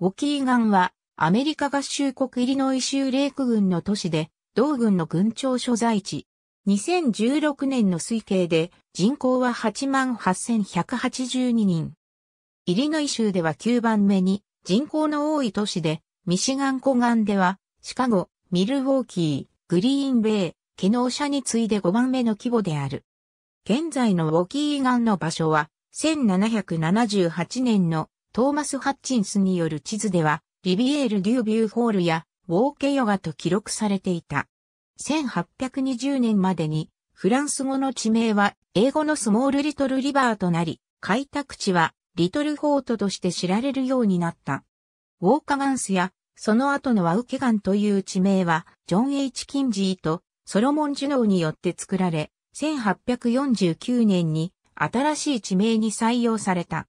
ウォキーガンは、アメリカ合衆国イリノイ州レイク軍の都市で、同軍の軍庁所在地。2016年の推計で、人口は88,182人。イリノイ州では9番目に、人口の多い都市で、ミシガン湖岸では、シカゴ、ミルウォーキー、グリーンベイ、ケノーシャに次いで5番目の規模である。現在のウォキーガンの場所は、1778年のトーマス・ハッチンスによる地図では、リビエール・デュービューホールや、ウォーケヨガと記録されていた。1820年までに、フランス語の地名は、英語のスモール・リトル・リバーとなり、開拓地は、リトル・フォートとして知られるようになった。ウォーカガンスや、その後のワウケガンという地名は、ジョン・ H・ キンジーと、ソロモン・ジュノーによって作られ、1849年に新しい地名に採用された。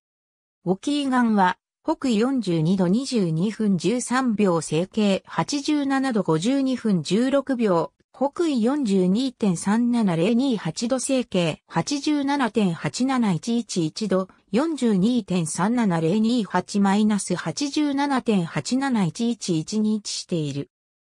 ウォキーガンは、北緯42度22分13秒整形87度52分16秒、北緯42.37028度整形87.87111度4 2 3 7 0 2 8 8 7 8 7 1 1 1位置している。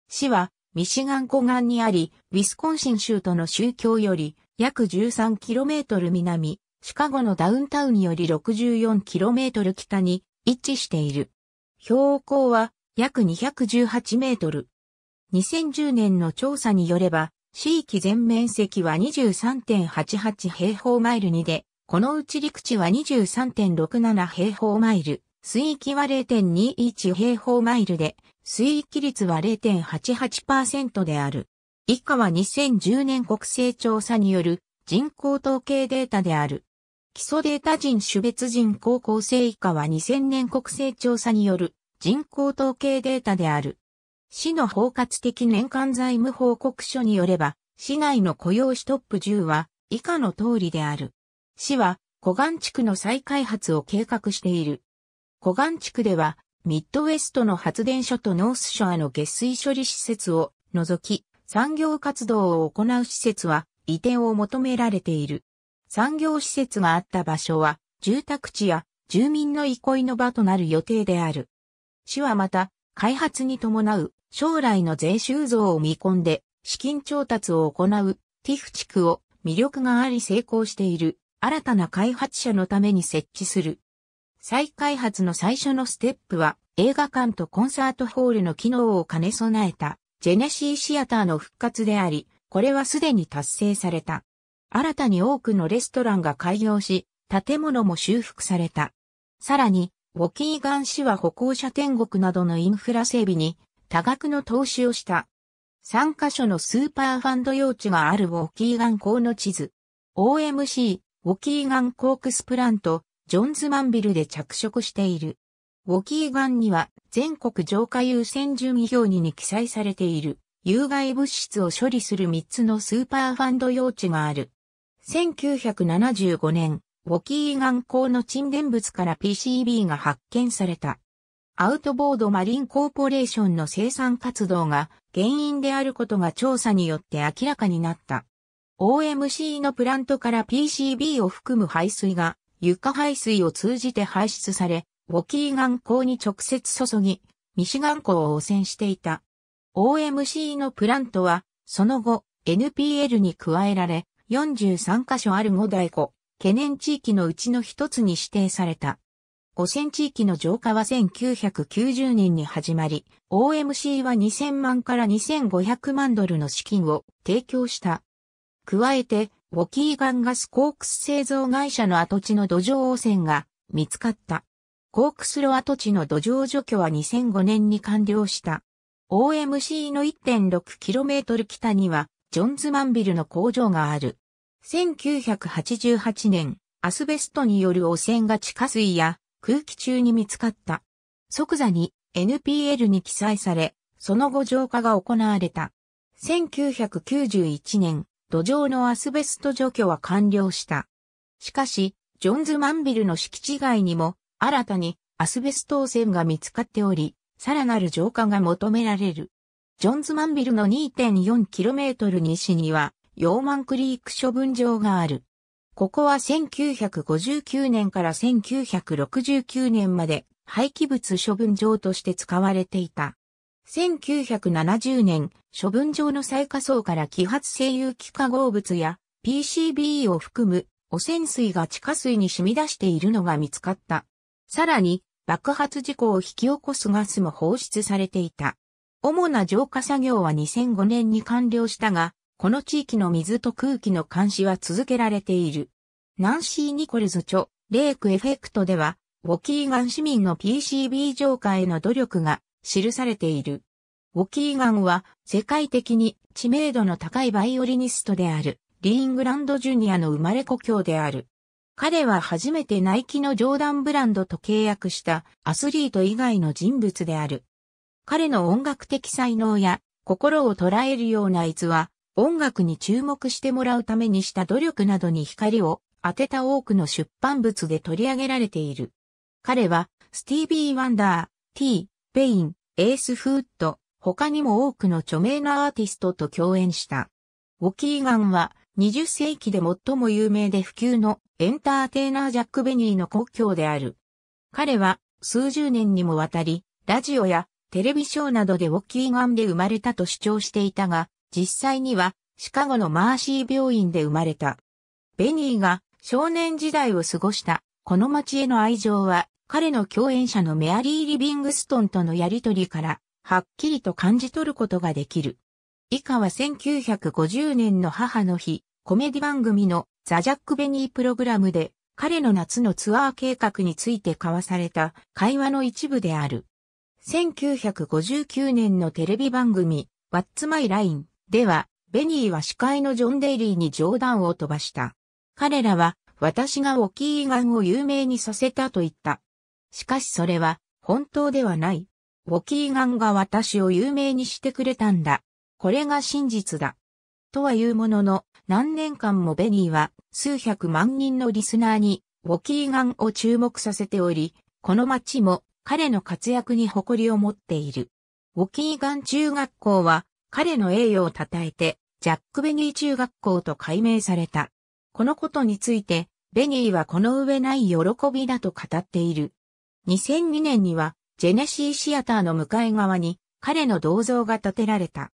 市は、ミシガン湖岸にあり、ウィスコンシン州との宗教より約 13km 南、シカゴのダウンタウンより 64km 北に位置している。標高は約218メートル。2010年の調査によれば、地域全面積は23.88平方マイルにで、このうち陸地は23.67平方マイル、水域は0.21平方マイルで、水域率は0.88%である。以下は2010年国勢調査による人口統計データである。基礎データ人種別人高校生以下は2000年国勢調査による人口統計データである。市の包括的年間財務報告書によれば、市内の雇用士トップ10は以下の通りである。市は古岩地区の再開発を計画している。古岩地区ではミッドウェストの発電所とノースショアの下水処理施設を除き産業活動を行う施設は移転を求められている。産業施設があった場所は、住宅地や住民の憩いの場となる予定である。市はまた、開発に伴う将来の税収増を見込んで、資金調達を行うティフ地区を魅力があり成功している新たな開発者のために設置する。再開発の最初のステップは映画館とコンサートホールの機能を兼ね備えたジェネシーシアターの復活であり、これはすでに達成された。新たに多くのレストランが開業し、建物も修復された。さらに、ウォキーガン市は歩行者天国などのインフラ整備に多額の投資をした。3カ所のスーパーファンド用地があるウォキーガン港の地図。OMC、ウォキーガンコークスプラント、ジョンズマンビルで着色している。ウォキーガンには全国浄化優先順位表にに記載されている有害物質を処理する3つのスーパーファンド用地がある。1975年、ウォキー岩港の沈殿物から PCB が発見された。アウトボードマリンコーポレーションの生産活動が原因であることが調査によって明らかになった。OMC のプラントから PCB を含む排水が床排水を通じて排出され、ウォキー岩港に直接注ぎ、ミシガン港を汚染していた。OMC のプラントは、その後、NPL に加えられ、43カ所ある五大湖、懸念地域のうちの一つに指定された。汚染地域の浄化は1990年に始まり、OMC は2000万から2500万ドルの資金を提供した。加えて、ウォキーガンガスコークス製造会社の跡地の土壌汚染が見つかった。コークスロ跡地の土壌除去は2005年に完了した。OMC の 1.6km 北にはジョンズマンビルの工場がある。1988年、アスベストによる汚染が地下水や空気中に見つかった。即座に NPL に記載され、その後浄化が行われた。1991年、土壌のアスベスト除去は完了した。しかし、ジョンズマンビルの敷地外にも、新たにアスベスト汚染が見つかっており、さらなる浄化が求められる。ジョンズマンビルの 2.4km 西には、ヨーマンクリーク処分場がある。ここは1959年から1969年まで廃棄物処分場として使われていた。1970年、処分場の最下層から揮発性有機化合物や PCB を含む汚染水が地下水に染み出しているのが見つかった。さらに、爆発事故を引き起こすガスも放出されていた。主な浄化作業は2005年に完了したが、この地域の水と空気の監視は続けられている。ナンシー・ニコルズ著、レイクエフェクトでは、ウォキーガン市民の PCB 浄化への努力が記されている。ウォキーガンは世界的に知名度の高いバイオリニストである、リーングランドジュニアの生まれ故郷である。彼は初めてナイキのジョーダンブランドと契約したアスリート以外の人物である。彼の音楽的才能や心を捉えるような逸話、音楽に注目してもらうためにした努力などに光を当てた多くの出版物で取り上げられている。彼は、スティービー・ワンダー、ティー、ペイン、エース・フーッド、他にも多くの著名なアーティストと共演した。ウォキーガンは、20世紀で最も有名で普及のエンターテイナージャック・ベニーの故郷である。彼は、数十年にもわたり、ラジオやテレビショーなどでウォッキーガンで生まれたと主張していたが、実際にはシカゴのマーシー病院で生まれた。ベニーが少年時代を過ごしたこの街への愛情は彼の共演者のメアリー・リビングストンとのやりとりからはっきりと感じ取ることができる。以下は1950年の母の日、コメディ番組のザ・ジャック・ベニープログラムで彼の夏のツアー計画について交わされた会話の一部である。1959年のテレビ番組、What's My Line では、ベニーは司会のジョン・デイリーに冗談を飛ばした。彼らは、私がオキーガンを有名にさせたと言った。しかしそれは、本当ではない。ウォキーガンが私を有名にしてくれたんだ。これが真実だ。とは言うものの、何年間もベニーは数百万人のリスナーに、ウォキーガンを注目させており、この街も彼の活躍に誇りを持っている。ウォキーガン中学校は彼の栄誉を称えてジャック・ベニー中学校と改名された。このことについてベニーはこの上ない喜びだと語っている。2002年にはジェネシーシアターの向かい側に彼の銅像が建てられた。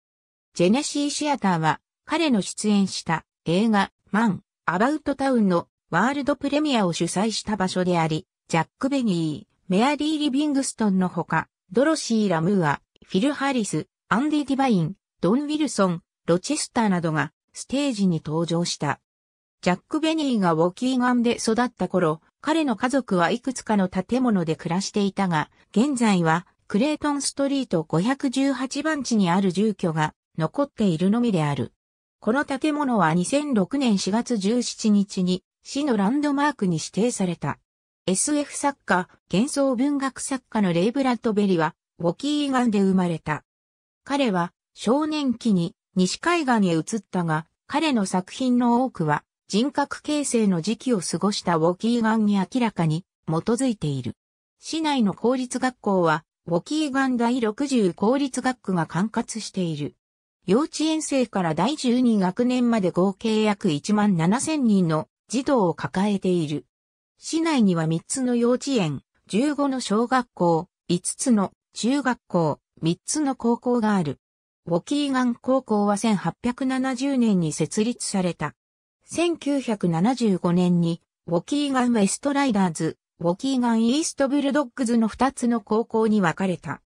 ジェネシーシアターは彼の出演した映画マン・アバウトタウンのワールドプレミアを主催した場所であり、ジャック・ベニー、メアリー・リビングストンのほか、ドロシー・ラムーア、フィル・ハリス、アンディ・ディバイン、ドン・ウィルソン、ロチェスターなどがステージに登場した。ジャック・ベニーがウォキーガンで育った頃、彼の家族はいくつかの建物で暮らしていたが、現在はクレイトンストリート518番地にある住居が残っているのみである。この建物は2006年4月17日に市のランドマークに指定された。SF 作家、幻想文学作家のレイ・ブラッドベリは、ウォキーガンで生まれた。彼は、少年期に西海岸へ移ったが、彼の作品の多くは、人格形成の時期を過ごしたウォキーガンに明らかに基づいている。市内の公立学校は、ウォキーガン第60公立学区が管轄している。幼稚園生から第12学年まで合計約1万7000人の児童を抱えている。市内には3つの幼稚園、15の小学校、5つの中学校、3つの高校がある。ウォキーガン高校は1870年に設立された。1975年に、ウォキーガンウェストライダーズ、ウォキーガンイーストブルドッグズの2つの高校に分かれた。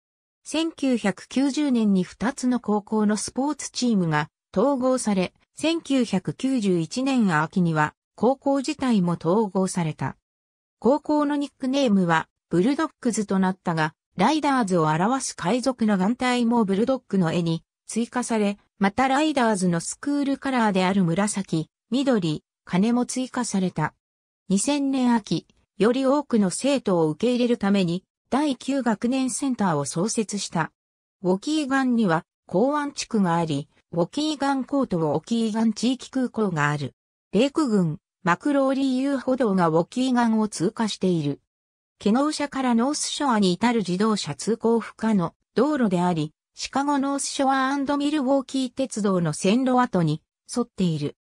1990年に2つの高校のスポーツチームが統合され、1991年秋には高校自体も統合された。高校のニックネームは、ブルドックズとなったが、ライダーズを表す海賊の眼帯もブルドックの絵に追加され、またライダーズのスクールカラーである紫、緑、金も追加された。2000年秋、より多くの生徒を受け入れるために、第9学年センターを創設した。ウォキーガンには港湾地区があり、ウォキーガンコトを、ウォキーガン地域空港がある。米空軍、マクローリー遊歩道がウォキーガンを通過している。ケノーシャからノースショアに至る自動車通行不可の道路であり、シカゴノースショアミルウォーキー鉄道の線路跡に沿っている。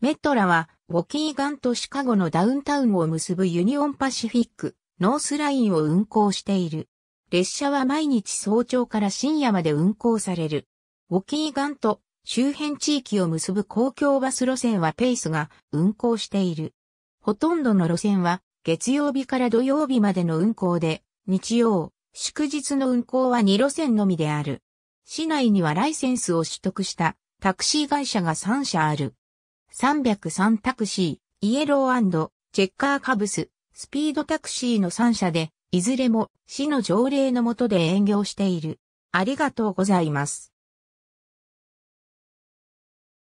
メットラは、ウォキーガンとシカゴのダウンタウンを結ぶユニオンパシフィック、ノースラインを運行している。列車は毎日早朝から深夜まで運行される。ウォキーガンと周辺地域を結ぶ公共バス路線はペースが運行している。ほとんどの路線は月曜日から土曜日までの運行で、日曜、祝日の運行は2路線のみである。市内にはライセンスを取得したタクシー会社が3社ある。303タクシー、イエローチェッカーカブス、スピードタクシーの3社で、いずれも市の条例の下で営業している。ありがとうございます。